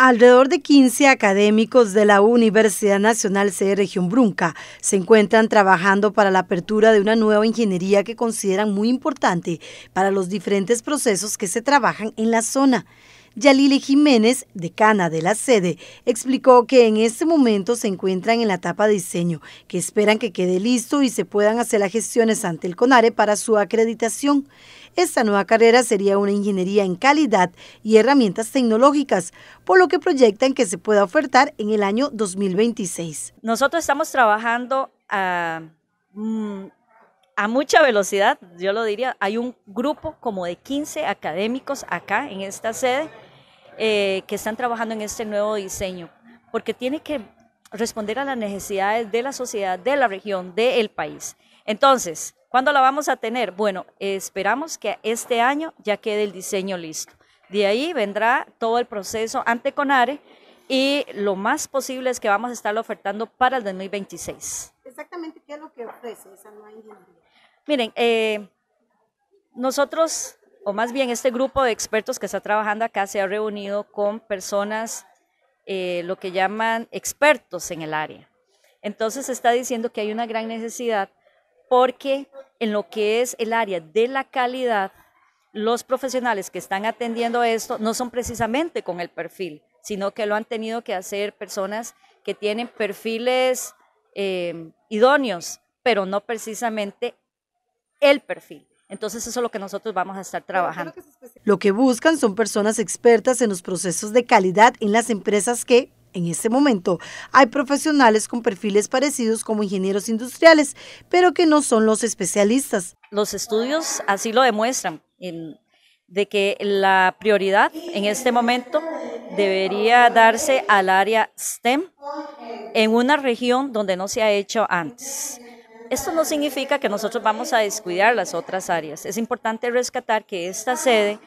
Alrededor de 15 académicos de la Universidad Nacional C Región Brunca se encuentran trabajando para la apertura de una nueva ingeniería que consideran muy importante para los diferentes procesos que se trabajan en la zona. Yalile Jiménez, decana de la sede, explicó que en este momento se encuentran en la etapa de diseño, que esperan que quede listo y se puedan hacer las gestiones ante el CONARE para su acreditación. Esta nueva carrera sería una ingeniería en calidad y herramientas tecnológicas, por lo que proyectan que se pueda ofertar en el año 2026. Nosotros estamos trabajando a, mm, a mucha velocidad, yo lo diría. Hay un grupo como de 15 académicos acá en esta sede eh, que están trabajando en este nuevo diseño, porque tiene que responder a las necesidades de la sociedad, de la región, del país. Entonces, ¿cuándo la vamos a tener? Bueno, esperamos que este año ya quede el diseño listo. De ahí vendrá todo el proceso ante CONARE y lo más posible es que vamos a estarlo ofertando para el 2026. Exactamente, ¿qué es lo que ofrece esa nueva ingeniería? Miren, eh, nosotros o más bien este grupo de expertos que está trabajando acá se ha reunido con personas, eh, lo que llaman expertos en el área. Entonces se está diciendo que hay una gran necesidad porque en lo que es el área de la calidad, los profesionales que están atendiendo esto no son precisamente con el perfil, sino que lo han tenido que hacer personas que tienen perfiles eh, idóneos, pero no precisamente el perfil. Entonces eso es lo que nosotros vamos a estar trabajando. Lo que buscan son personas expertas en los procesos de calidad en las empresas que, en este momento, hay profesionales con perfiles parecidos como ingenieros industriales, pero que no son los especialistas. Los estudios así lo demuestran, de que la prioridad en este momento debería darse al área STEM en una región donde no se ha hecho antes. Esto no significa que nosotros vamos a descuidar las otras áreas. Es importante rescatar que esta sede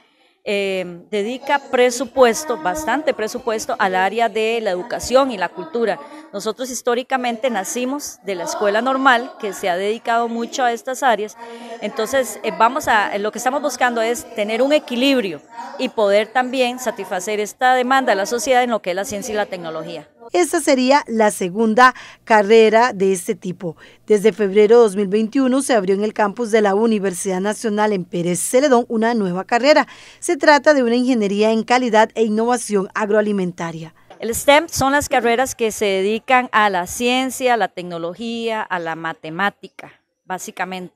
eh, dedica presupuesto, bastante presupuesto, al área de la educación y la cultura. Nosotros históricamente nacimos de la escuela normal, que se ha dedicado mucho a estas áreas. Entonces, eh, vamos a, lo que estamos buscando es tener un equilibrio y poder también satisfacer esta demanda de la sociedad en lo que es la ciencia y la tecnología. Esta sería la segunda carrera de este tipo. Desde febrero de 2021 se abrió en el campus de la Universidad Nacional en Pérez Celedón una nueva carrera. Se trata de una ingeniería en calidad e innovación agroalimentaria. El STEM son las carreras que se dedican a la ciencia, a la tecnología, a la matemática, básicamente.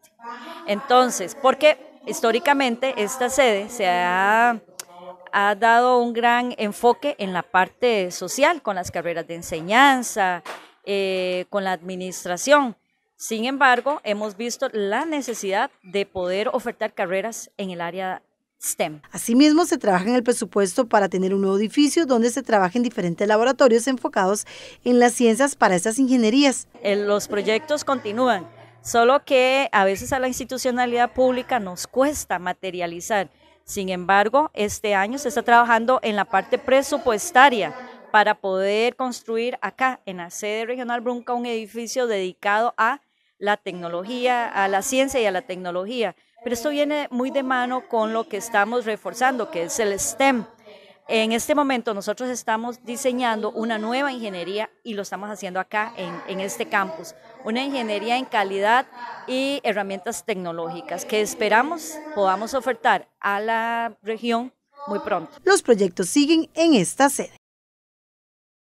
Entonces, porque históricamente esta sede se ha ha dado un gran enfoque en la parte social, con las carreras de enseñanza, eh, con la administración. Sin embargo, hemos visto la necesidad de poder ofertar carreras en el área STEM. Asimismo, se trabaja en el presupuesto para tener un nuevo edificio donde se trabajen diferentes laboratorios enfocados en las ciencias para estas ingenierías. Eh, los proyectos continúan, solo que a veces a la institucionalidad pública nos cuesta materializar. Sin embargo, este año se está trabajando en la parte presupuestaria para poder construir acá en la sede regional Brunca un edificio dedicado a la tecnología, a la ciencia y a la tecnología. Pero esto viene muy de mano con lo que estamos reforzando, que es el STEM, en este momento nosotros estamos diseñando una nueva ingeniería y lo estamos haciendo acá en, este campus, una ingeniería en calidad y herramientas tecnológicas que esperamos podamos ofertar a la región muy pronto. Los proyectos siguen en esta sede.